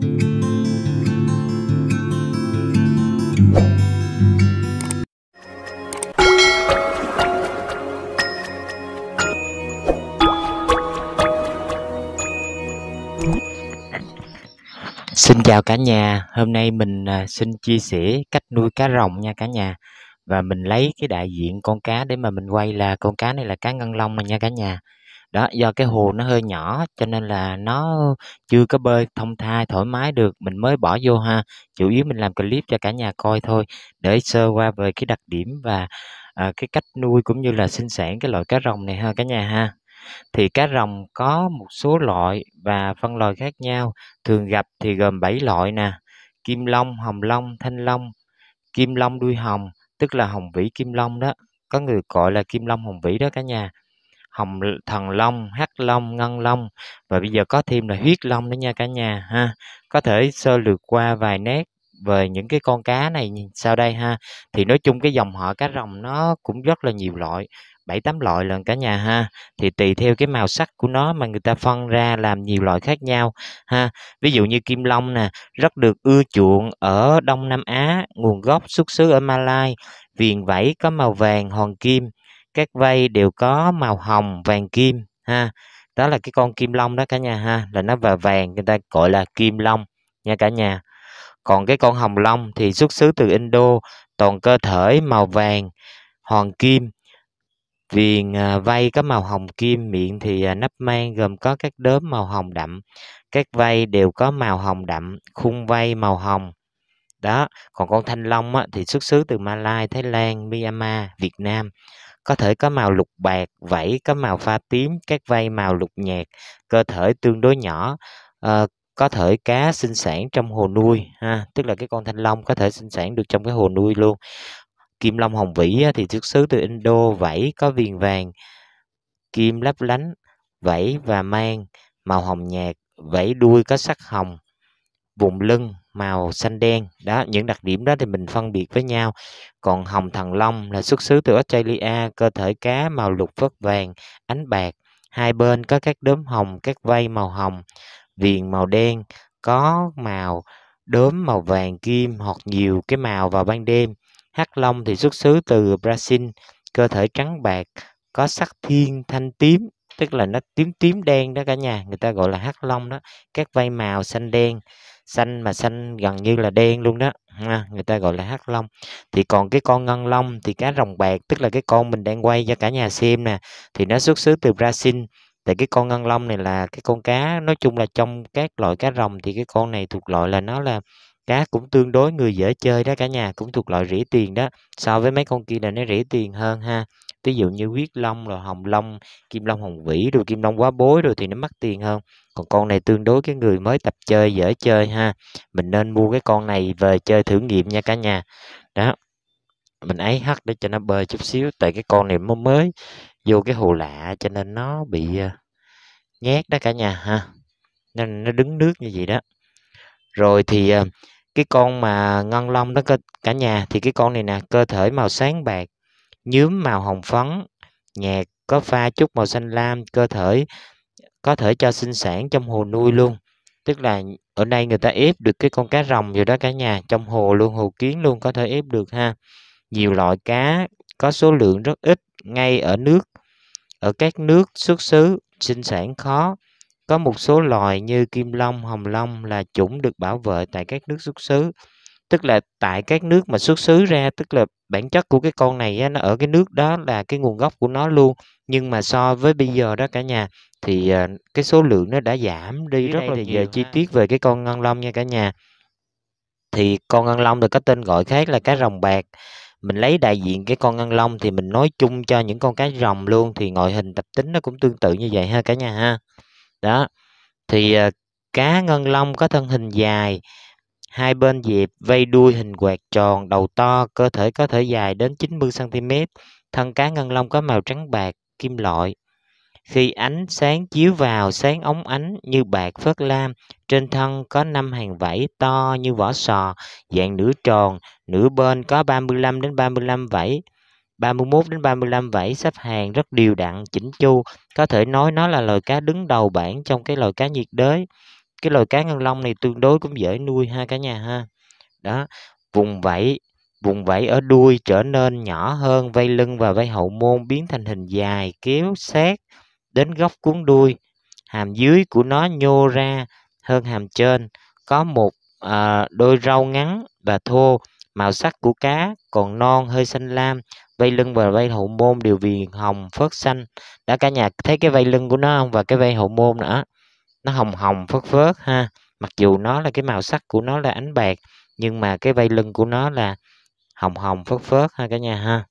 Xin chào cả nhà, hôm nay mình à, xin chia sẻ cách nuôi cá rồng nha cả nhà Và mình lấy cái đại diện con cá để mà mình quay là con cá này là cá ngân long nha cả nhà đó do cái hồ nó hơi nhỏ cho nên là nó chưa có bơi thông thai thoải mái được mình mới bỏ vô ha chủ yếu mình làm clip cho cả nhà coi thôi để sơ qua về cái đặc điểm và à, cái cách nuôi cũng như là sinh sản cái loại cá rồng này ha cả nhà ha thì cá rồng có một số loại và phân loại khác nhau thường gặp thì gồm 7 loại nè kim long hồng long thanh long kim long đuôi hồng tức là hồng vĩ kim long đó có người gọi là kim long hồng vĩ đó cả nhà hồng thần long hắc long ngân long và bây giờ có thêm là huyết long nữa nha cả nhà ha có thể sơ lược qua vài nét về những cái con cá này sau đây ha thì nói chung cái dòng họ cá rồng nó cũng rất là nhiều loại bảy tám loại lần cả nhà ha thì tùy theo cái màu sắc của nó mà người ta phân ra làm nhiều loại khác nhau ha ví dụ như kim long nè rất được ưa chuộng ở đông nam á nguồn gốc xuất xứ ở malai viền vảy có màu vàng hòn kim các vây đều có màu hồng vàng kim ha đó là cái con kim long đó cả nhà ha là nó và vàng người ta gọi là kim long nha cả nhà còn cái con hồng long thì xuất xứ từ Indo toàn cơ thể màu vàng hoàng kim viền à, vây có màu hồng kim miệng thì à, nắp mang gồm có các đốm màu hồng đậm các vây đều có màu hồng đậm khung vây màu hồng đó còn con thanh long á, thì xuất xứ từ Malai Thái Lan Myanmar Việt Nam có thể có màu lục bạc, vảy có màu pha tím, các vây màu lục nhạt, cơ thể tương đối nhỏ, à, có thể cá sinh sản trong hồ nuôi ha, tức là cái con thanh long có thể sinh sản được trong cái hồ nuôi luôn. Kim long hồng vĩ thì xuất xứ từ Indo, vảy có viền vàng, kim lấp lánh, vảy và mang màu hồng nhạt, vảy đuôi có sắc hồng, vùng lưng màu xanh đen đó những đặc điểm đó thì mình phân biệt với nhau còn hồng thần long là xuất xứ từ Australia cơ thể cá màu lục phớt vàng ánh bạc hai bên có các đốm hồng các vây màu hồng viền màu đen có màu đốm màu vàng kim hoặc nhiều cái màu vào ban đêm hắc long thì xuất xứ từ Brazil cơ thể trắng bạc có sắc thiên thanh tím tức là nó tím tím đen đó cả nhà người ta gọi là hắc long đó các vây màu xanh đen xanh mà xanh gần như là đen luôn đó ha, người ta gọi là hắc long thì còn cái con ngân long thì cá rồng bạc tức là cái con mình đang quay cho cả nhà xem nè thì nó xuất xứ từ Brazil tại cái con ngân long này là cái con cá nói chung là trong các loại cá rồng thì cái con này thuộc loại là nó là cá cũng tương đối người dễ chơi đó cả nhà cũng thuộc loại rỉ tiền đó so với mấy con kia là nó rỉ tiền hơn ha ví dụ như huyết long rồi hồng long kim long hồng vĩ rồi kim long quá bối rồi thì nó mắc tiền hơn còn con này tương đối cái người mới tập chơi dễ chơi ha mình nên mua cái con này về chơi thử nghiệm nha cả nhà đó mình ấy hắt để cho nó bơi chút xíu tại cái con này nó mới vô cái hồ lạ cho nên nó bị ờ, nhét đó cả nhà ha nên nó đứng nước như vậy đó rồi thì ờ, cái con mà ngân long đó cả nhà thì cái con này nè cơ thể màu sáng bạc nhuốm màu hồng phấn nhạt có pha chút màu xanh lam cơ thể có thể cho sinh sản trong hồ nuôi luôn tức là ở đây người ta ép được cái con cá rồng rồi đó cả nhà trong hồ luôn hồ kiến luôn có thể ép được ha nhiều loại cá có số lượng rất ít ngay ở nước ở các nước xuất xứ sinh sản khó có một số loài như kim long hồng long là chủng được bảo vệ tại các nước xuất xứ tức là tại các nước mà xuất xứ ra tức là bản chất của cái con này á, nó ở cái nước đó là cái nguồn gốc của nó luôn nhưng mà so với bây giờ đó cả nhà thì ờ, cái số lượng nó đã giảm đi Dưới rất là nhiều chi tiết về cái con ngân long nha cả nhà thì con ngân long được có tên gọi khác là cá rồng bạc mình lấy đại diện cái con ngân long thì mình nói chung cho những con cá rồng luôn thì ngoại hình tập tính nó cũng tương tự như vậy ha cả nhà ha đó thì ờ, cá ngân long có thân hình dài Hai bên diệp vây đuôi hình quạt tròn, đầu to, cơ thể có thể dài đến 90cm, thân cá ngân long có màu trắng bạc, kim loại. Khi ánh sáng chiếu vào, sáng ống ánh như bạc phớt lam, trên thân có năm hàng vảy to như vỏ sò, dạng nửa tròn, nửa bên có 35 đến 35 vảy. 31 đến 35 vảy sắp hàng rất đều đặn, chỉnh chu, có thể nói nó là loài cá đứng đầu bảng trong cái loài cá nhiệt đới cái loài cá ngân long này tương đối cũng dễ nuôi ha cả nhà ha đó vùng vẫy vùng vẫy ở đuôi trở nên nhỏ hơn vây lưng và vây hậu môn biến thành hình dài kéo sát đến góc cuốn đuôi hàm dưới của nó nhô ra hơn hàm trên có một à, đôi râu ngắn và thô màu sắc của cá còn non hơi xanh lam vây lưng và vây hậu môn đều viền hồng phớt xanh đã cả nhà thấy cái vây lưng của nó không và cái vây hậu môn nữa nó hồng hồng phớt phớt ha mặc dù nó là cái màu sắc của nó là ánh bạc nhưng mà cái vây lưng của nó là hồng hồng phớt phớt ha cả nhà ha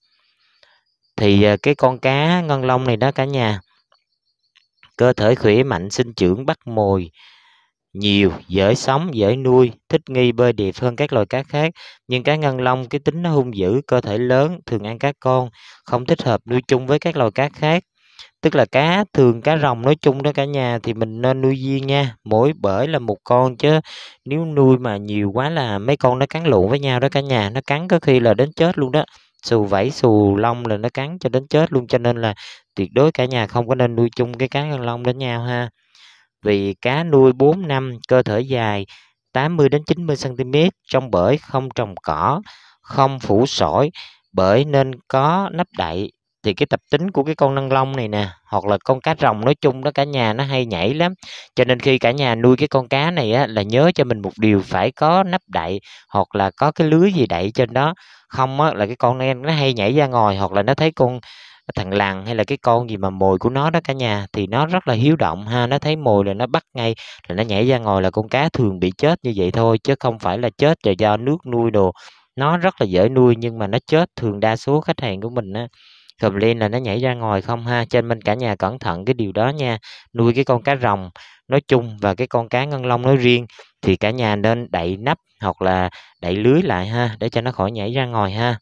thì à, cái con cá ngân long này đó cả nhà cơ thể khỏe mạnh sinh trưởng bắt mồi nhiều dễ sống dễ nuôi thích nghi bơi đẹp hơn các loài cá khác nhưng cá ngân long cái tính nó hung dữ cơ thể lớn thường ăn cá con không thích hợp nuôi chung với các loài cá khác tức là cá thường cá rồng nói chung đó cả nhà thì mình nên nuôi riêng nha mỗi bể là một con chứ nếu nuôi mà nhiều quá là mấy con nó cắn lộn với nhau đó cả nhà nó cắn có khi là đến chết luôn đó xù vẫy xù lông là nó cắn cho đến chết luôn cho nên là tuyệt đối cả nhà không có nên nuôi chung cái cá ngân long đến nhau ha vì cá nuôi 4 năm cơ thể dài 80 đến 90 cm trong bể không trồng cỏ không phủ sỏi bởi nên có nắp đậy thì cái tập tính của cái con năng long này nè hoặc là con cá rồng nói chung đó cả nhà nó hay nhảy lắm cho nên khi cả nhà nuôi cái con cá này á, là nhớ cho mình một điều phải có nắp đậy hoặc là có cái lưới gì đậy trên đó không á, là cái con em nó hay nhảy ra ngoài hoặc là nó thấy con thằng lằn hay là cái con gì mà mồi của nó đó cả nhà thì nó rất là hiếu động ha nó thấy mồi là nó bắt ngay là nó nhảy ra ngoài là con cá thường bị chết như vậy thôi chứ không phải là chết là do nước nuôi đồ nó rất là dễ nuôi nhưng mà nó chết thường đa số khách hàng của mình á cùm lên là nó nhảy ra ngoài không ha trên bên cả nhà cẩn thận cái điều đó nha nuôi cái con cá rồng nói chung và cái con cá ngân long nói riêng thì cả nhà nên đậy nắp hoặc là đậy lưới lại ha để cho nó khỏi nhảy ra ngoài ha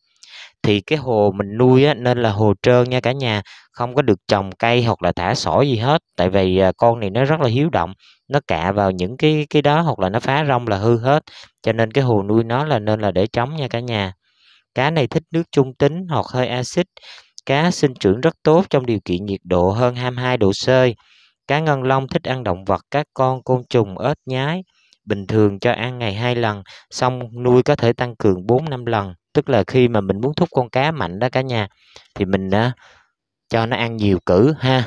thì cái hồ mình nuôi á, nên là hồ trơn nha cả nhà không có được trồng cây hoặc là thả sỏi gì hết tại vì à, con này nó rất là hiếu động nó cạ vào những cái cái đó hoặc là nó phá rong là hư hết cho nên cái hồ nuôi nó là nên là để trống nha cả nhà cá này thích nước trung tính hoặc hơi axit Cá sinh trưởng rất tốt trong điều kiện nhiệt độ hơn 22 độ C. Cá ngân long thích ăn động vật các con côn trùng, ếch, nhái. Bình thường cho ăn ngày hai lần, xong nuôi có thể tăng cường 4-5 lần. Tức là khi mà mình muốn thúc con cá mạnh đó cả nhà, thì mình uh, cho nó ăn nhiều cử ha.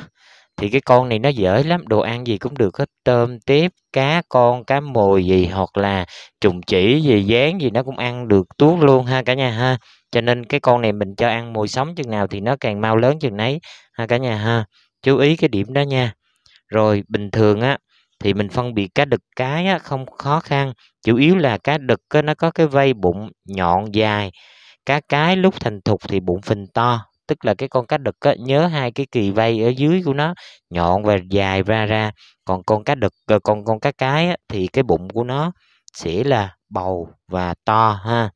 Thì cái con này nó dễ lắm, đồ ăn gì cũng được hết, tôm, tép, cá con, cá mồi gì, hoặc là trùng chỉ gì, dán gì nó cũng ăn được tuốt luôn ha cả nhà ha cho nên cái con này mình cho ăn mồi sống chừng nào thì nó càng mau lớn chừng nấy ha cả nhà ha chú ý cái điểm đó nha rồi bình thường á thì mình phân biệt cá đực cái á, không khó khăn chủ yếu là cá đực á, nó có cái vây bụng nhọn dài cá cái lúc thành thục thì bụng phình to tức là cái con cá đực á, nhớ hai cái kỳ vây ở dưới của nó nhọn và dài ra ra còn con cá đực ờ, còn con cá cái á, thì cái bụng của nó sẽ là bầu và to ha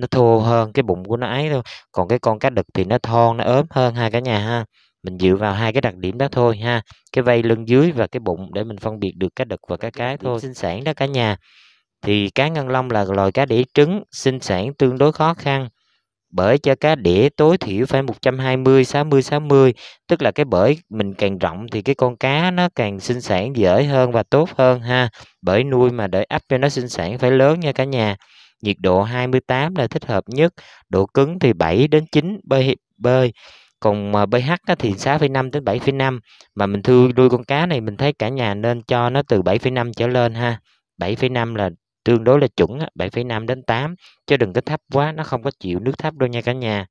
nó thô hơn cái bụng của nó ấy thôi còn cái con cá đực thì nó thon nó ốm hơn ha cả nhà ha mình dựa vào hai cái đặc điểm đó thôi ha cái vây lưng dưới và cái bụng để mình phân biệt được cá đực và cá cái thôi sinh sản đó cả nhà thì cá ngân long là loài cá đẻ trứng sinh sản tương đối khó khăn bởi cho cá đĩa tối thiểu phải 120 60 60 tức là cái bởi mình càng rộng thì cái con cá nó càng sinh sản dễ hơn và tốt hơn ha bởi nuôi mà để ấp cho nó sinh sản phải lớn nha cả nhà nhiệt độ 28 là thích hợp nhất, độ cứng thì 7 đến 9 bơi bơi. Còn pH thì 6,5 đến 7,5 mà mình thương nuôi con cá này mình thấy cả nhà nên cho nó từ 7,5 trở lên ha. 7,5 là tương đối là chuẩn 7,5 đến 8 chứ đừng có thấp quá nó không có chịu nước thấp đâu nha cả nhà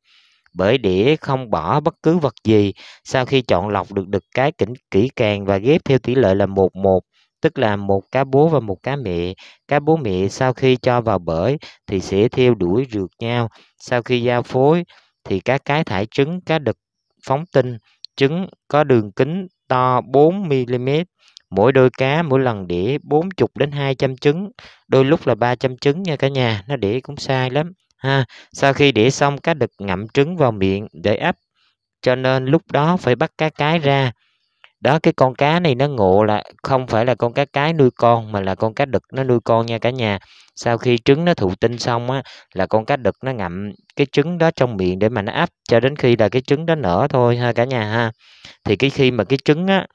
bởi đĩa không bỏ bất cứ vật gì sau khi chọn lọc được được cái kỹ kỹ càng và ghép theo tỷ lệ là 1 1 tức là một cá bố và một cá mẹ. Cá bố mẹ sau khi cho vào bể thì sẽ theo đuổi rượt nhau. Sau khi giao phối thì cá cái thải trứng, cá đực phóng tinh, trứng có đường kính to 4mm. Mỗi đôi cá mỗi lần đẻ 40 đến 200 trứng, đôi lúc là 300 trứng nha cả nhà, nó đẻ cũng sai lắm. Ha, sau khi đẻ xong cá đực ngậm trứng vào miệng để ấp, cho nên lúc đó phải bắt cá cái ra đó cái con cá này nó ngộ là không phải là con cá cái nuôi con mà là con cá đực nó nuôi con nha cả nhà sau khi trứng nó thụ tinh xong á là con cá đực nó ngậm cái trứng đó trong miệng để mà nó ấp cho đến khi là cái trứng đó nở thôi ha cả nhà ha thì cái khi mà cái trứng á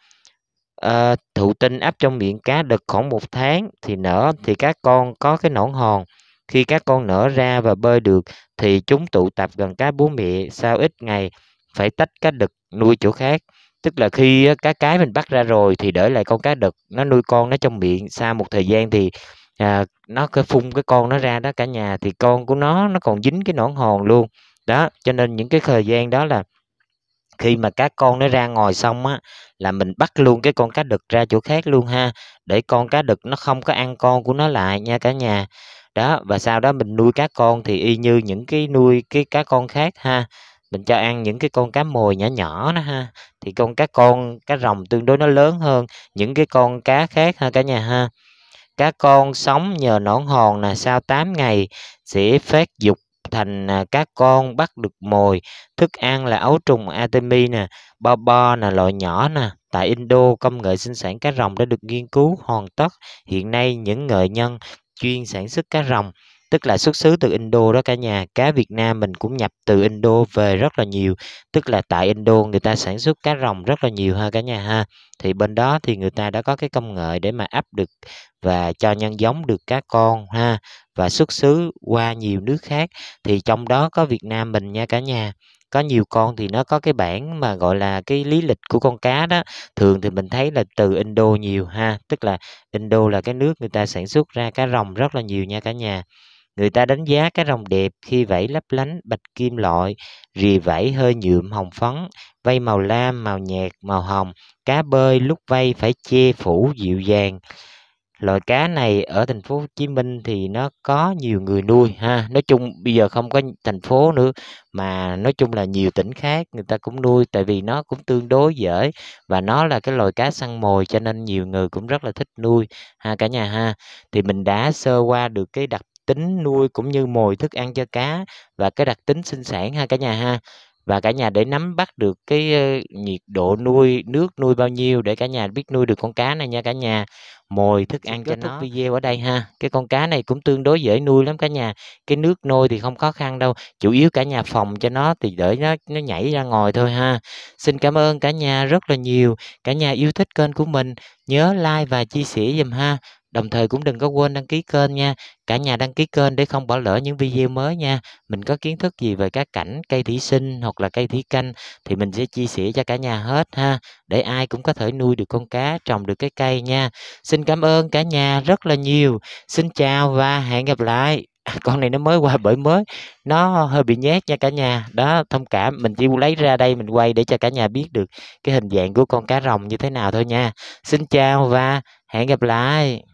uh, thụ tinh áp trong miệng cá đực khoảng một tháng thì nở thì các con có cái nõn hòn khi các con nở ra và bơi được thì chúng tụ tập gần cá bố mẹ sau ít ngày phải tách cá đực nuôi chỗ khác tức là khi cá cái mình bắt ra rồi thì để lại con cá đực nó nuôi con nó trong miệng sau một thời gian thì à, nó cái phun cái con nó ra đó cả nhà thì con của nó nó còn dính cái nõn hòn luôn đó cho nên những cái thời gian đó là khi mà cá con nó ra ngồi xong á là mình bắt luôn cái con cá đực ra chỗ khác luôn ha để con cá đực nó không có ăn con của nó lại nha cả nhà đó và sau đó mình nuôi cá con thì y như những cái nuôi cái cá con khác ha mình cho ăn những cái con cá mồi nhỏ nhỏ đó ha thì con cá con cá rồng tương đối nó lớn hơn những cái con cá khác ha cả nhà ha cá con sống nhờ nõn hòn là sau 8 ngày sẽ phát dục thành à, cá con bắt được mồi thức ăn là ấu trùng atemi nè bo bo nè loại nhỏ nè tại indo công nghệ sinh sản cá rồng đã được nghiên cứu hoàn tất hiện nay những nghệ nhân chuyên sản xuất cá rồng tức là xuất xứ từ Indo đó cả nhà cá Việt Nam mình cũng nhập từ Indo về rất là nhiều tức là tại Indo người ta sản xuất cá rồng rất là nhiều ha cả nhà ha thì bên đó thì người ta đã có cái công nghệ để mà áp được và cho nhân giống được cá con ha và xuất xứ qua nhiều nước khác thì trong đó có Việt Nam mình nha cả nhà có nhiều con thì nó có cái bảng mà gọi là cái lý lịch của con cá đó thường thì mình thấy là từ Indo nhiều ha tức là Indo là cái nước người ta sản xuất ra cá rồng rất là nhiều nha cả nhà Người ta đánh giá cá rồng đẹp khi vảy lấp lánh bạch kim loại, rì vảy hơi nhuộm hồng phấn, vây màu lam, màu nhạt, màu hồng. Cá bơi lúc vây phải che phủ dịu dàng. Loại cá này ở thành phố Hồ Chí Minh thì nó có nhiều người nuôi ha. Nói chung bây giờ không có thành phố nữa mà nói chung là nhiều tỉnh khác người ta cũng nuôi tại vì nó cũng tương đối dễ và nó là cái loài cá săn mồi cho nên nhiều người cũng rất là thích nuôi ha cả nhà ha. Thì mình đã sơ qua được cái đặc tính nuôi cũng như mồi thức ăn cho cá và cái đặc tính sinh sản ha cả nhà ha và cả nhà để nắm bắt được cái nhiệt độ nuôi nước nuôi bao nhiêu để cả nhà biết nuôi được con cá này nha cả nhà mồi thức ăn cho nó video ở đây ha cái con cá này cũng tương đối dễ nuôi lắm cả nhà cái nước nuôi thì không khó khăn đâu chủ yếu cả nhà phòng cho nó thì để nó nó nhảy ra ngoài thôi ha xin cảm ơn cả nhà rất là nhiều cả nhà yêu thích kênh của mình nhớ like và chia sẻ giùm ha Đồng thời cũng đừng có quên đăng ký kênh nha. Cả nhà đăng ký kênh để không bỏ lỡ những video mới nha. Mình có kiến thức gì về cá cảnh, cây thủy sinh hoặc là cây thủy canh thì mình sẽ chia sẻ cho cả nhà hết ha. Để ai cũng có thể nuôi được con cá, trồng được cái cây nha. Xin cảm ơn cả nhà rất là nhiều. Xin chào và hẹn gặp lại. À, con này nó mới qua bởi mới nó hơi bị nhát nha cả nhà đó thông cảm mình chỉ lấy ra đây mình quay để cho cả nhà biết được cái hình dạng của con cá rồng như thế nào thôi nha xin chào và hẹn gặp lại